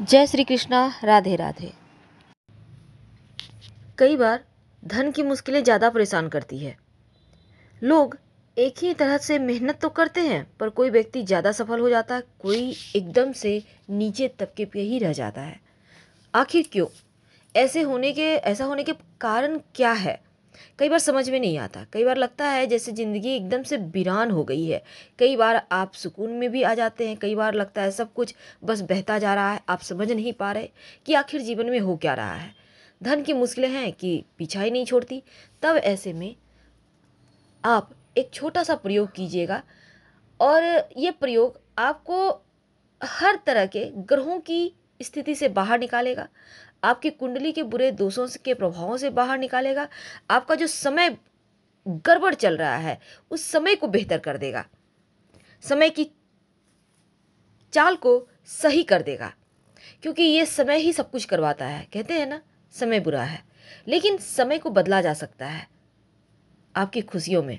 जय श्री कृष्णा राधे राधे कई बार धन की मुश्किलें ज़्यादा परेशान करती है लोग एक ही तरह से मेहनत तो करते हैं पर कोई व्यक्ति ज़्यादा सफल हो जाता है कोई एकदम से नीचे तबके पे ही रह जाता है आखिर क्यों ऐसे होने के ऐसा होने के कारण क्या है कई बार समझ में नहीं आता कई बार लगता है जैसे ज़िंदगी एकदम से वीरान हो गई है कई बार आप सुकून में भी आ जाते हैं कई बार लगता है सब कुछ बस बहता जा रहा है आप समझ नहीं पा रहे कि आखिर जीवन में हो क्या रहा है धन की मुश्किलें हैं कि पीछा ही नहीं छोड़ती तब ऐसे में आप एक छोटा सा प्रयोग कीजिएगा और ये प्रयोग आपको हर तरह के ग्रहों की स्थिति से बाहर निकालेगा आपकी कुंडली के बुरे दोषों के प्रभावों से बाहर निकालेगा आपका जो समय गड़बड़ चल रहा है उस समय को बेहतर कर देगा समय की चाल को सही कर देगा क्योंकि ये समय ही सब कुछ करवाता है कहते हैं ना समय बुरा है लेकिन समय को बदला जा सकता है आपकी खुशियों में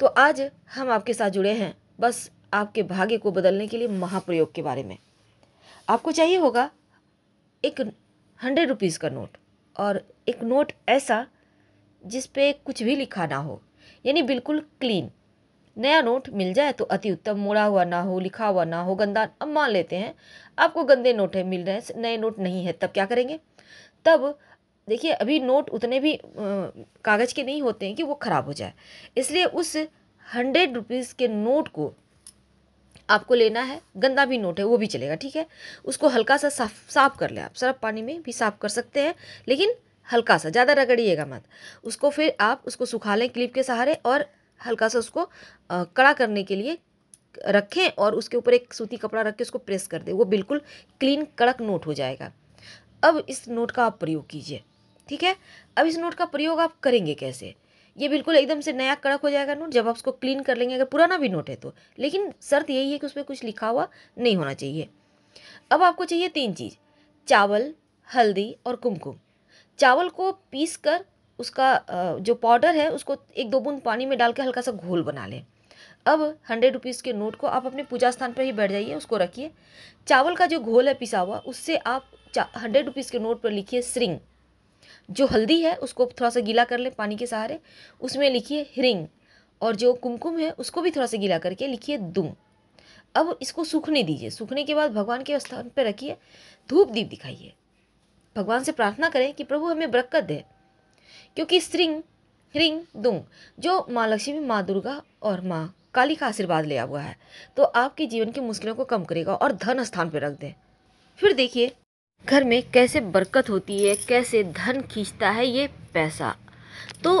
तो आज हम आपके साथ जुड़े हैं बस आपके भाग्य को बदलने के लिए महाप्रयोग के बारे में आपको चाहिए होगा एक हंड्रेड रुपीज़ का नोट और एक नोट ऐसा जिस पे कुछ भी लिखा ना हो यानी बिल्कुल क्लीन नया नोट मिल जाए तो अति उत्तम मोड़ा हुआ ना हो लिखा हुआ ना हो गंदा अब मान लेते हैं आपको गंदे नोट है मिल रहे हैं नए नोट नहीं है तब क्या करेंगे तब देखिए अभी नोट उतने भी कागज़ के नहीं होते हैं कि वो ख़राब हो जाए इसलिए उस हंड्रेड रुपीज़ के नोट को आपको लेना है गंदा भी नोट है वो भी चलेगा ठीक है उसको हल्का सा साफ साफ कर लें आप सर्फ पानी में भी साफ कर सकते हैं लेकिन हल्का सा ज़्यादा रगड़िएगा मत उसको फिर आप उसको सुखा लें क्लिप के सहारे और हल्का सा उसको कड़ा करने के लिए रखें और उसके ऊपर एक सूती कपड़ा रख के उसको प्रेस कर दें वो बिल्कुल क्लीन कड़क नोट हो जाएगा अब इस नोट का आप प्रयोग कीजिए ठीक है अब इस नोट का प्रयोग आप करेंगे कैसे ये बिल्कुल एकदम से नया कड़क हो जाएगा नोट जब आप उसको क्लीन कर लेंगे अगर पुराना भी नोट है तो लेकिन शर्त यही है कि उसमें कुछ लिखा हुआ नहीं होना चाहिए अब आपको चाहिए तीन चीज़ चावल हल्दी और कुमकुम चावल को पीस कर उसका जो पाउडर है उसको एक दो बूंद पानी में डाल के हल्का सा घोल बना लें अब हंड्रेड रुपीज़ के नोट को आप अपने पूजा स्थान पर ही बैठ जाइए उसको रखिए चावल का जो घोल है पिसा हुआ उससे आप हंड्रेड रुपीज़ के नोट पर लिखिए श्रृंग जो हल्दी है उसको थोड़ा सा गीला कर लें पानी के सहारे उसमें लिखिए हिरिंग और जो कुमकुम है उसको भी थोड़ा सा गीला करके लिखिए दुम अब इसको सूखने दीजिए सूखने के बाद भगवान के स्थान पर रखिए धूप दीप दिखाइए भगवान से प्रार्थना करें कि प्रभु हमें बरकत दे क्योंकि स्त्रिंग हिरिंग दुंग जो माँ लक्ष्मी माँ दुर्गा और माँ काली का आशीर्वाद लिया हुआ है तो आपके जीवन की मुश्किलों को कम करेगा और धन स्थान पर रख दें फिर देखिए घर में कैसे बरकत होती है कैसे धन खींचता है ये पैसा तो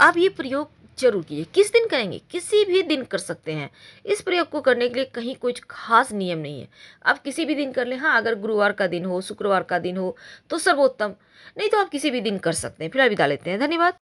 आप ये प्रयोग जरूर कीजिए किस दिन करेंगे किसी भी दिन कर सकते हैं इस प्रयोग को करने के लिए कहीं कुछ खास नियम नहीं है आप किसी भी दिन कर लें हाँ अगर गुरुवार का दिन हो शुक्रवार का दिन हो तो सर्वोत्तम नहीं तो आप किसी भी दिन कर सकते हैं फिर बिता लेते हैं धन्यवाद